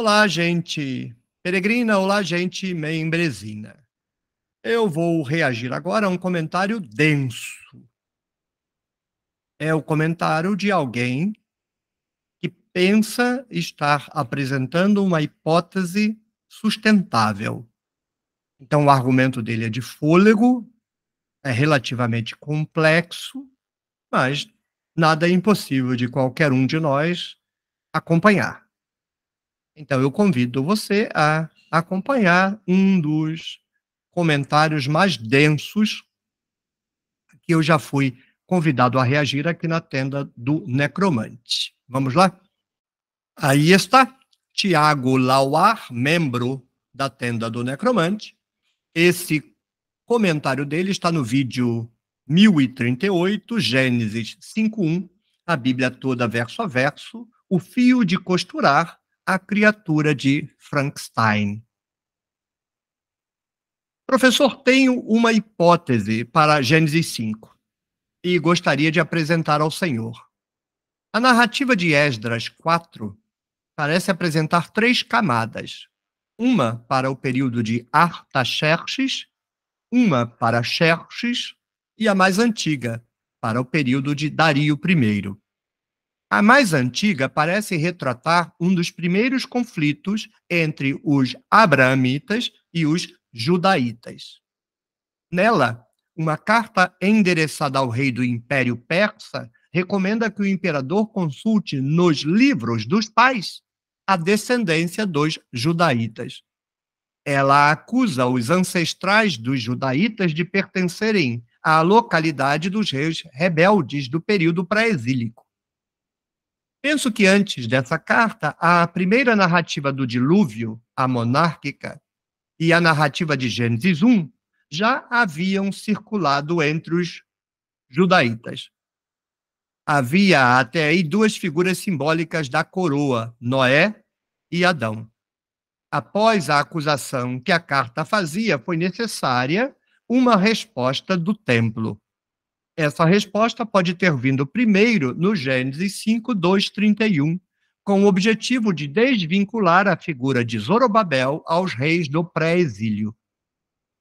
Olá, gente peregrina, olá, gente membresina. Eu vou reagir agora a um comentário denso. É o comentário de alguém que pensa estar apresentando uma hipótese sustentável. Então, o argumento dele é de fôlego, é relativamente complexo, mas nada é impossível de qualquer um de nós acompanhar. Então, eu convido você a acompanhar um dos comentários mais densos que eu já fui convidado a reagir aqui na tenda do Necromante. Vamos lá? Aí está Tiago Lauar, membro da tenda do Necromante. Esse comentário dele está no vídeo 1038, Gênesis 5.1, a Bíblia toda verso a verso, o fio de costurar a Criatura de Frankenstein. Professor, tenho uma hipótese para Gênesis 5 e gostaria de apresentar ao senhor. A narrativa de Esdras 4 parece apresentar três camadas: uma para o período de Artaxerxes, uma para Xerxes e a mais antiga, para o período de Dario I. A mais antiga parece retratar um dos primeiros conflitos entre os abraamitas e os judaítas. Nela, uma carta endereçada ao rei do Império Persa recomenda que o imperador consulte nos livros dos pais a descendência dos judaítas. Ela acusa os ancestrais dos judaítas de pertencerem à localidade dos reis rebeldes do período pré-exílico. Penso que antes dessa carta, a primeira narrativa do dilúvio, a monárquica, e a narrativa de Gênesis 1 já haviam circulado entre os judaítas. Havia até aí duas figuras simbólicas da coroa, Noé e Adão. Após a acusação que a carta fazia, foi necessária uma resposta do templo. Essa resposta pode ter vindo primeiro no Gênesis 5, 2, 31, com o objetivo de desvincular a figura de Zorobabel aos reis do pré-exílio.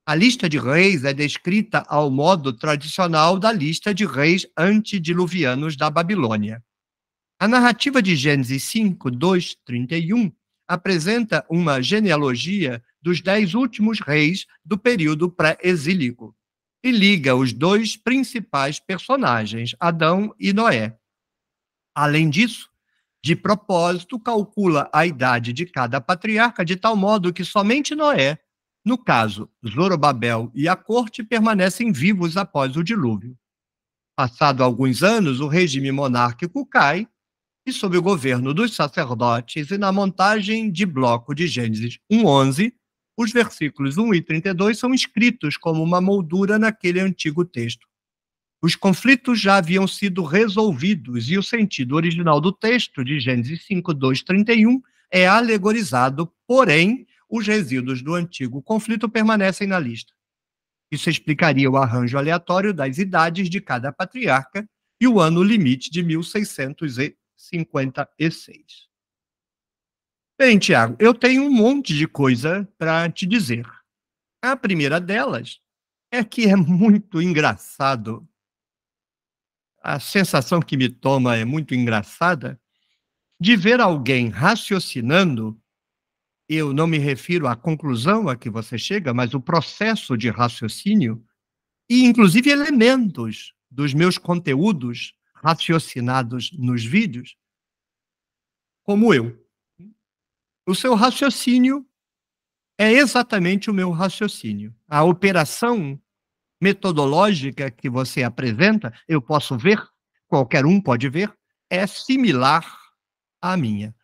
A lista de reis é descrita ao modo tradicional da lista de reis antediluvianos da Babilônia. A narrativa de Gênesis 5, 2, 31 apresenta uma genealogia dos dez últimos reis do período pré-exílico e liga os dois principais personagens, Adão e Noé. Além disso, de propósito, calcula a idade de cada patriarca de tal modo que somente Noé, no caso, Zorobabel e a corte, permanecem vivos após o dilúvio. Passado alguns anos, o regime monárquico cai e, sob o governo dos sacerdotes e na montagem de bloco de Gênesis 1.11, os versículos 1 e 32 são escritos como uma moldura naquele antigo texto. Os conflitos já haviam sido resolvidos e o sentido original do texto, de Gênesis 5, 2, 31, é alegorizado, porém, os resíduos do antigo conflito permanecem na lista. Isso explicaria o arranjo aleatório das idades de cada patriarca e o ano limite de 1656. Bem, Tiago, eu tenho um monte de coisa para te dizer. A primeira delas é que é muito engraçado. A sensação que me toma é muito engraçada de ver alguém raciocinando. Eu não me refiro à conclusão a que você chega, mas o processo de raciocínio e, inclusive, elementos dos meus conteúdos raciocinados nos vídeos, como eu. O seu raciocínio é exatamente o meu raciocínio. A operação metodológica que você apresenta, eu posso ver, qualquer um pode ver, é similar à minha.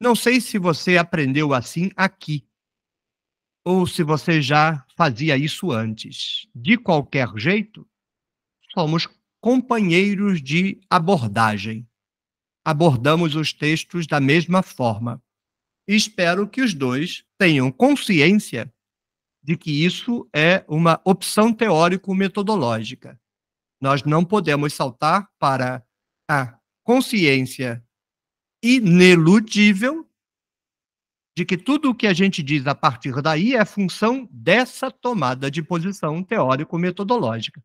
Não sei se você aprendeu assim aqui, ou se você já fazia isso antes. De qualquer jeito, somos companheiros de abordagem. Abordamos os textos da mesma forma. E espero que os dois tenham consciência de que isso é uma opção teórico-metodológica. Nós não podemos saltar para a consciência ineludível de que tudo o que a gente diz a partir daí é função dessa tomada de posição teórico-metodológica.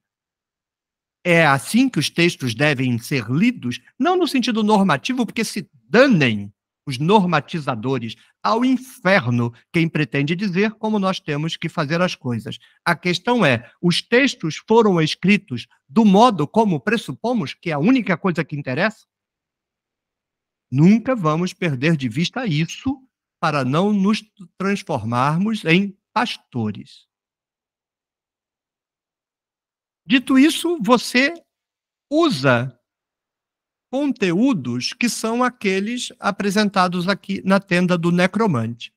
É assim que os textos devem ser lidos, não no sentido normativo, porque se danem os normatizadores, ao inferno quem pretende dizer como nós temos que fazer as coisas. A questão é: os textos foram escritos do modo como pressupomos que é a única coisa que interessa? Nunca vamos perder de vista isso para não nos transformarmos em pastores. Dito isso, você usa conteúdos que são aqueles apresentados aqui na tenda do necromante.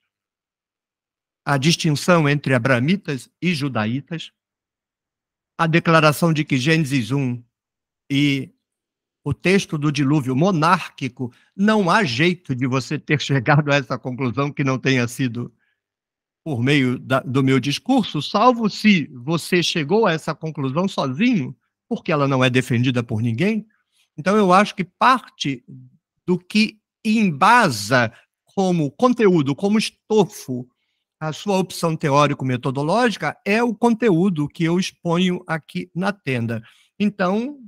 A distinção entre abramitas e judaítas, a declaração de que Gênesis 1 e o texto do dilúvio monárquico, não há jeito de você ter chegado a essa conclusão que não tenha sido por meio da, do meu discurso, salvo se você chegou a essa conclusão sozinho, porque ela não é defendida por ninguém, então, eu acho que parte do que embasa como conteúdo, como estofo, a sua opção teórico-metodológica é o conteúdo que eu exponho aqui na tenda. Então,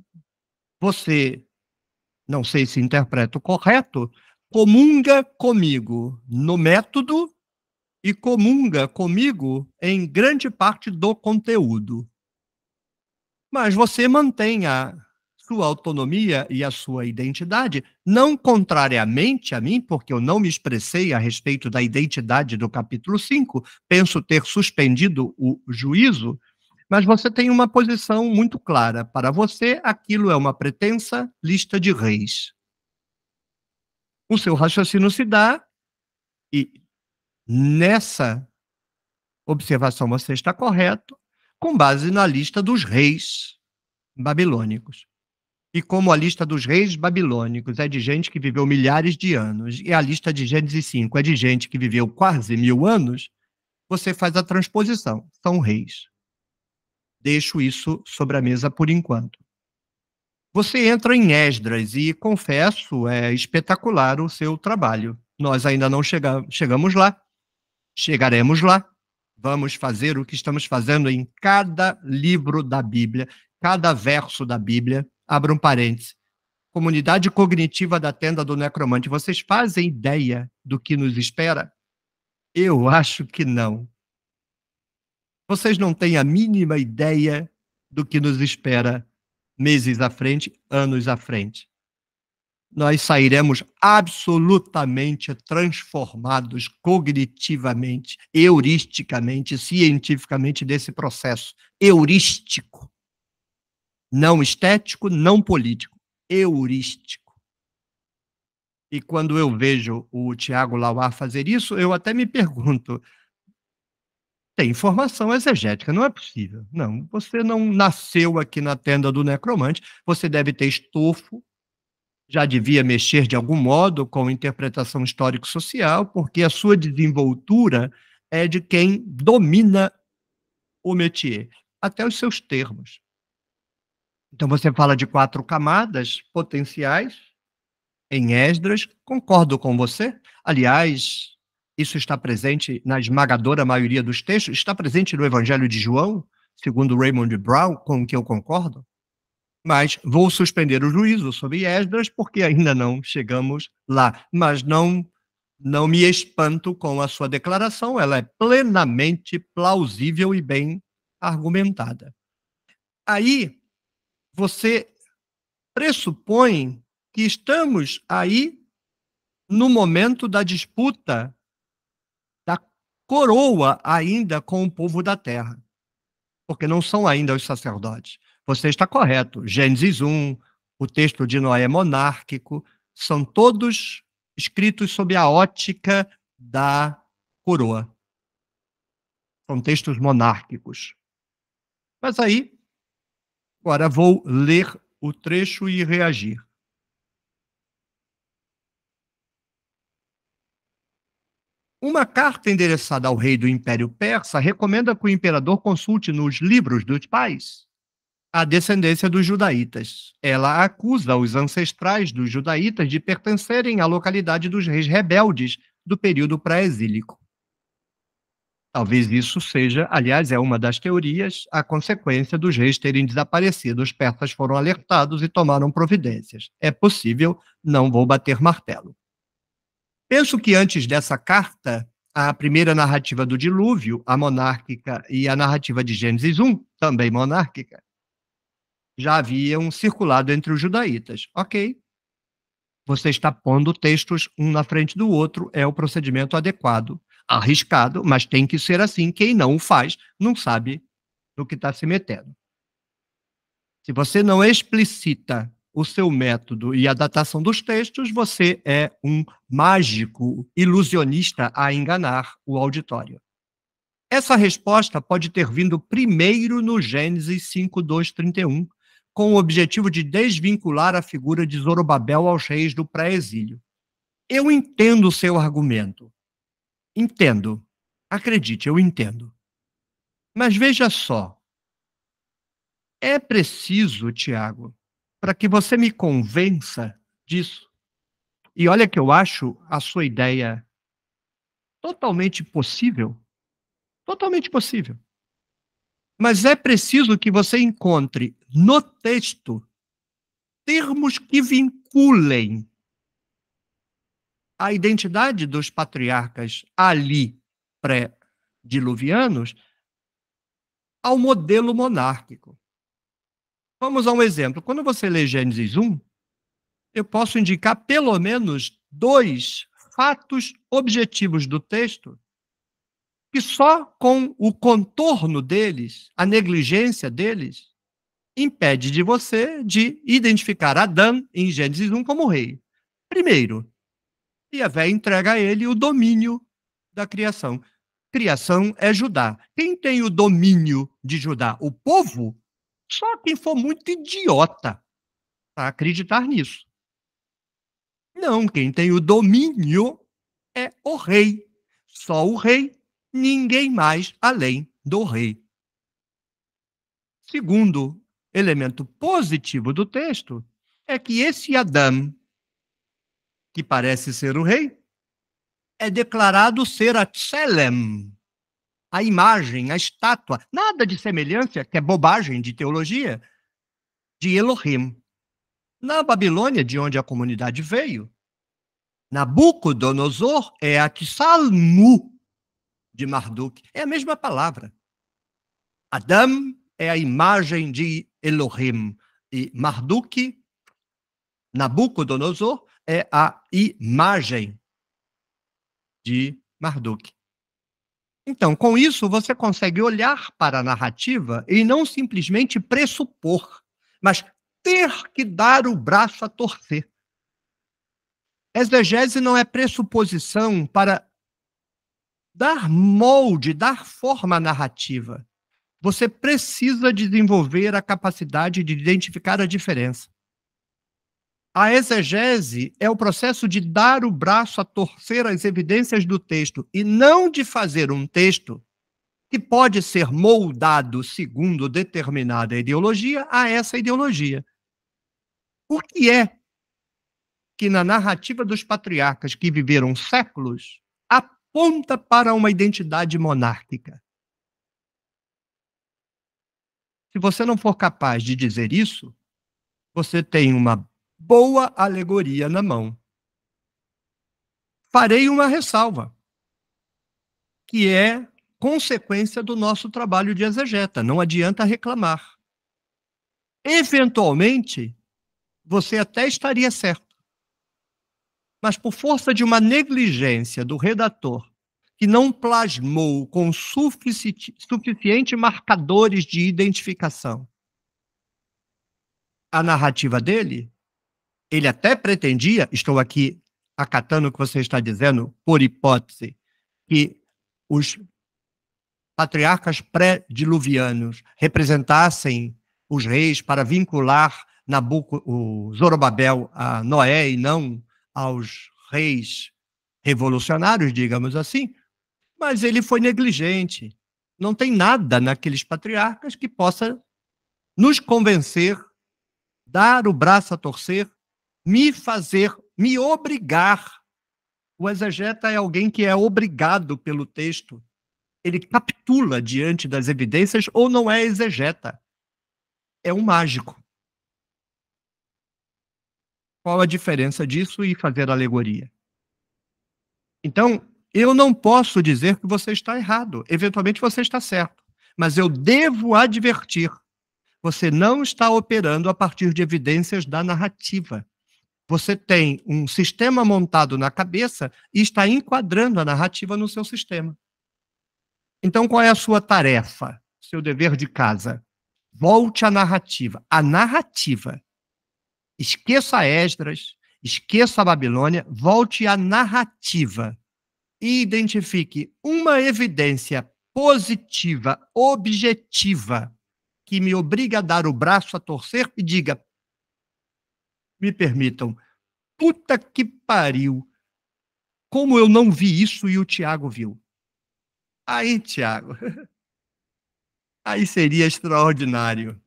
você, não sei se interpreto correto, comunga comigo no método e comunga comigo em grande parte do conteúdo. Mas você mantém a sua autonomia e a sua identidade, não contrariamente a mim, porque eu não me expressei a respeito da identidade do capítulo 5, penso ter suspendido o juízo, mas você tem uma posição muito clara. Para você, aquilo é uma pretensa lista de reis. O seu raciocínio se dá e nessa observação você está correto, com base na lista dos reis babilônicos e como a lista dos reis babilônicos é de gente que viveu milhares de anos e a lista de Gênesis 5 é de gente que viveu quase mil anos, você faz a transposição. São reis. Deixo isso sobre a mesa por enquanto. Você entra em Esdras e, confesso, é espetacular o seu trabalho. Nós ainda não chega, chegamos lá. Chegaremos lá. Vamos fazer o que estamos fazendo em cada livro da Bíblia, cada verso da Bíblia abro um parênteses, comunidade cognitiva da tenda do necromante, vocês fazem ideia do que nos espera? Eu acho que não. Vocês não têm a mínima ideia do que nos espera meses à frente, anos à frente. Nós sairemos absolutamente transformados cognitivamente, heuristicamente, cientificamente desse processo heurístico não estético, não político, heurístico. E quando eu vejo o Tiago Lauar fazer isso, eu até me pergunto: tem informação exegética, não é possível. Não, você não nasceu aqui na tenda do necromante, você deve ter estofo, já devia mexer de algum modo com interpretação histórico-social, porque a sua desenvoltura é de quem domina o métier, até os seus termos. Então você fala de quatro camadas potenciais em Esdras, concordo com você. Aliás, isso está presente na esmagadora maioria dos textos, está presente no Evangelho de João, segundo Raymond Brown, com o que eu concordo. Mas vou suspender o juízo sobre Esdras porque ainda não chegamos lá. Mas não não me espanto com a sua declaração, ela é plenamente plausível e bem argumentada. Aí você pressupõe que estamos aí no momento da disputa da coroa ainda com o povo da terra, porque não são ainda os sacerdotes. Você está correto. Gênesis 1, o texto de Noé é monárquico, são todos escritos sob a ótica da coroa. São textos monárquicos. Mas aí Agora vou ler o trecho e reagir. Uma carta endereçada ao rei do Império Persa recomenda que o imperador consulte nos livros dos pais a descendência dos judaítas. Ela acusa os ancestrais dos judaítas de pertencerem à localidade dos reis rebeldes do período pré-exílico. Talvez isso seja, aliás, é uma das teorias, a consequência dos reis terem desaparecido. Os persas foram alertados e tomaram providências. É possível, não vou bater martelo. Penso que antes dessa carta, a primeira narrativa do dilúvio, a monárquica, e a narrativa de Gênesis 1, também monárquica, já haviam circulado entre os judaítas. Ok. Você está pondo textos um na frente do outro, é o procedimento adequado arriscado, mas tem que ser assim. Quem não o faz não sabe no que está se metendo. Se você não explicita o seu método e a datação dos textos, você é um mágico ilusionista a enganar o auditório. Essa resposta pode ter vindo primeiro no Gênesis 5:2:31, com o objetivo de desvincular a figura de Zorobabel aos reis do pré-exílio. Eu entendo o seu argumento, Entendo. Acredite, eu entendo. Mas veja só. É preciso, Tiago, para que você me convença disso. E olha que eu acho a sua ideia totalmente possível. Totalmente possível. Mas é preciso que você encontre no texto termos que vinculem a identidade dos patriarcas ali pré-diluvianos ao modelo monárquico. Vamos a um exemplo. Quando você lê Gênesis 1, eu posso indicar pelo menos dois fatos objetivos do texto que só com o contorno deles, a negligência deles, impede de você de identificar Adão em Gênesis 1 como rei. Primeiro, e a véia entrega a ele o domínio da criação. Criação é Judá. Quem tem o domínio de Judá? O povo? Só quem for muito idiota para acreditar nisso. Não, quem tem o domínio é o rei. Só o rei, ninguém mais além do rei. Segundo elemento positivo do texto é que esse Adão que parece ser o rei, é declarado ser a Tselem, a imagem, a estátua, nada de semelhança, que é bobagem de teologia, de Elohim. Na Babilônia, de onde a comunidade veio, Nabucodonosor é a Tsalmu de Marduk. É a mesma palavra. Adam é a imagem de Elohim. E Marduk, Nabucodonosor, é a imagem de Marduk. Então, com isso, você consegue olhar para a narrativa e não simplesmente pressupor, mas ter que dar o braço a torcer. Exegese não é pressuposição para dar molde, dar forma à narrativa. Você precisa desenvolver a capacidade de identificar a diferença. A exegese é o processo de dar o braço a torcer as evidências do texto e não de fazer um texto que pode ser moldado segundo determinada ideologia a essa ideologia. O que é que na narrativa dos patriarcas que viveram séculos aponta para uma identidade monárquica? Se você não for capaz de dizer isso, você tem uma boa alegoria na mão. Farei uma ressalva, que é consequência do nosso trabalho de exegeta, não adianta reclamar. Eventualmente, você até estaria certo. Mas por força de uma negligência do redator, que não plasmou com sufici suficiente marcadores de identificação a narrativa dele, ele até pretendia, estou aqui acatando o que você está dizendo, por hipótese, que os patriarcas pré-diluvianos representassem os reis para vincular Nabuco, o Zorobabel a Noé e não aos reis revolucionários, digamos assim, mas ele foi negligente. Não tem nada naqueles patriarcas que possa nos convencer, dar o braço a torcer me fazer, me obrigar. O exegeta é alguém que é obrigado pelo texto. Ele capitula diante das evidências ou não é exegeta. É um mágico. Qual a diferença disso e fazer alegoria? Então, eu não posso dizer que você está errado. Eventualmente você está certo. Mas eu devo advertir. Você não está operando a partir de evidências da narrativa. Você tem um sistema montado na cabeça e está enquadrando a narrativa no seu sistema. Então, qual é a sua tarefa, seu dever de casa? Volte à narrativa. A narrativa. Esqueça Esdras, esqueça a Babilônia, volte à narrativa e identifique uma evidência positiva, objetiva, que me obriga a dar o braço a torcer e diga: me permitam. Puta que pariu! Como eu não vi isso e o Tiago viu. Aí, Tiago. Aí seria extraordinário.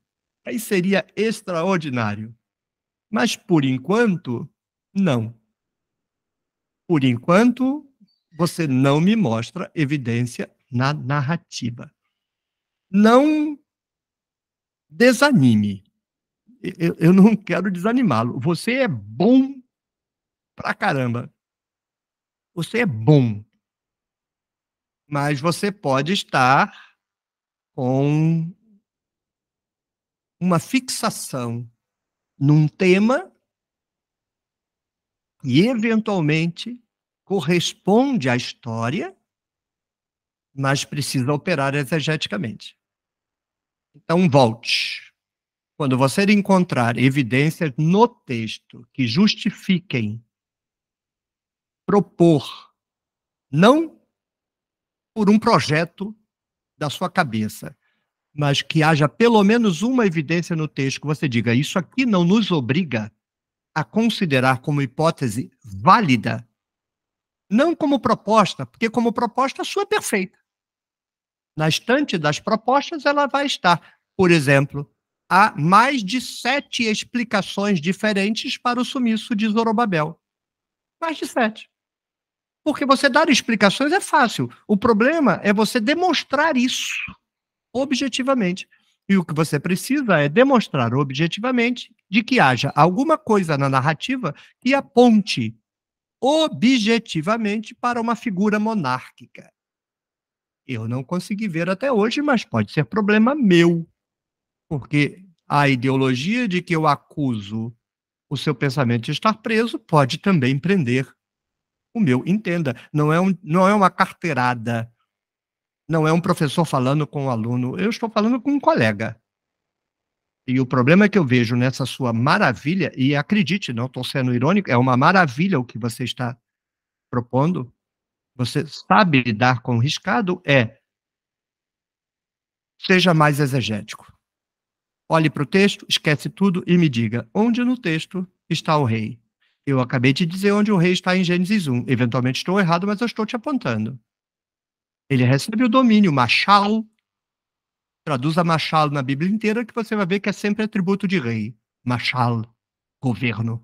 Aí seria extraordinário. Mas por enquanto, não. Por enquanto, você não me mostra evidência na narrativa. Não desanime eu, eu não quero desanimá-lo. Você é bom pra caramba. Você é bom. Mas você pode estar com uma fixação num tema e eventualmente corresponde à história, mas precisa operar exegeticamente. Então volte. Quando você encontrar evidências no texto que justifiquem propor, não por um projeto da sua cabeça, mas que haja pelo menos uma evidência no texto que você diga: isso aqui não nos obriga a considerar como hipótese válida, não como proposta, porque como proposta a sua é perfeita. Na estante das propostas ela vai estar, por exemplo, há mais de sete explicações diferentes para o sumiço de Zorobabel. Mais de sete. Porque você dar explicações é fácil. O problema é você demonstrar isso objetivamente. E o que você precisa é demonstrar objetivamente de que haja alguma coisa na narrativa que aponte objetivamente para uma figura monárquica. Eu não consegui ver até hoje, mas pode ser problema meu. Porque a ideologia de que eu acuso o seu pensamento de estar preso pode também prender o meu. Entenda, não é, um, não é uma carteirada, não é um professor falando com o um aluno, eu estou falando com um colega. E o problema que eu vejo nessa sua maravilha, e acredite, não estou sendo irônico, é uma maravilha o que você está propondo, você sabe lidar com o riscado, é seja mais exegético. Olhe para o texto, esquece tudo e me diga onde no texto está o rei. Eu acabei de dizer onde o rei está em Gênesis 1. Eventualmente estou errado, mas eu estou te apontando. Ele recebe o domínio, Machal. Traduza Machal na Bíblia inteira, que você vai ver que é sempre atributo de rei. Machal, governo.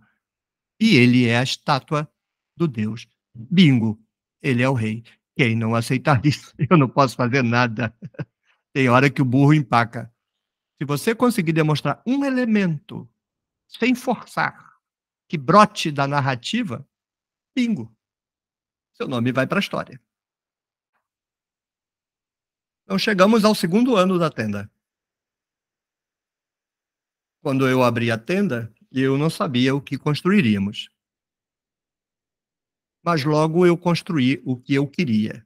E ele é a estátua do Deus. Bingo, ele é o rei. Quem não aceitar isso, eu não posso fazer nada. Tem hora que o burro empaca. Se você conseguir demonstrar um elemento sem forçar que brote da narrativa, bingo. Seu nome vai para a história. Então chegamos ao segundo ano da tenda. Quando eu abri a tenda, eu não sabia o que construiríamos. Mas logo eu construí o que eu queria.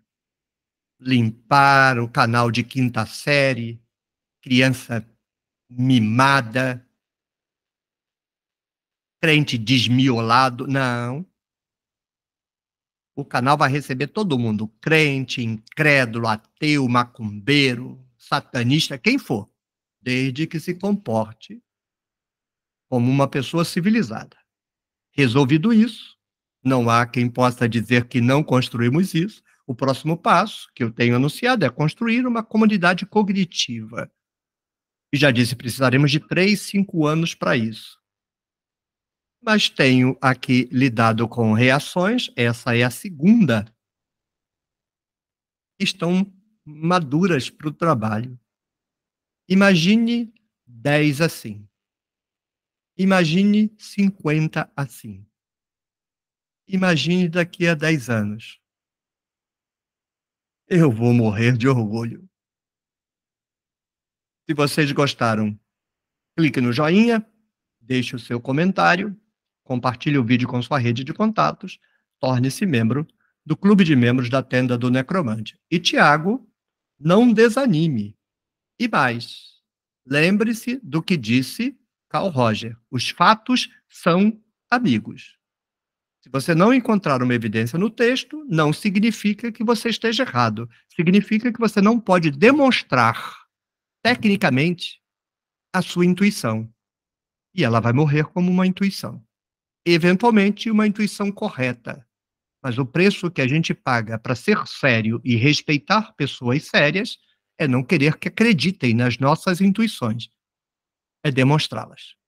Limpar o canal de quinta série, criança mimada, crente desmiolado. Não. O canal vai receber todo mundo: crente, incrédulo, ateu, macumbeiro, satanista, quem for, desde que se comporte como uma pessoa civilizada. Resolvido isso, não há quem possa dizer que não construímos isso. O próximo passo que eu tenho anunciado é construir uma comunidade cognitiva e já disse, precisaremos de três, cinco anos para isso. Mas tenho aqui lidado com reações, essa é a segunda. Estão maduras para o trabalho. Imagine 10 assim. Imagine 50 assim. Imagine daqui a 10 anos. Eu vou morrer de orgulho. Se vocês gostaram, clique no joinha, deixe o seu comentário, compartilhe o vídeo com sua rede de contatos, torne-se membro do Clube de Membros da Tenda do Necromante. E Tiago, não desanime. E mais, lembre-se do que disse Carl Roger: os fatos são amigos. Se você não encontrar uma evidência no texto, não significa que você esteja errado. Significa que você não pode demonstrar tecnicamente, a sua intuição. E ela vai morrer como uma intuição. Eventualmente, uma intuição correta. Mas o preço que a gente paga para ser sério e respeitar pessoas sérias é não querer que acreditem nas nossas intuições, é demonstrá-las.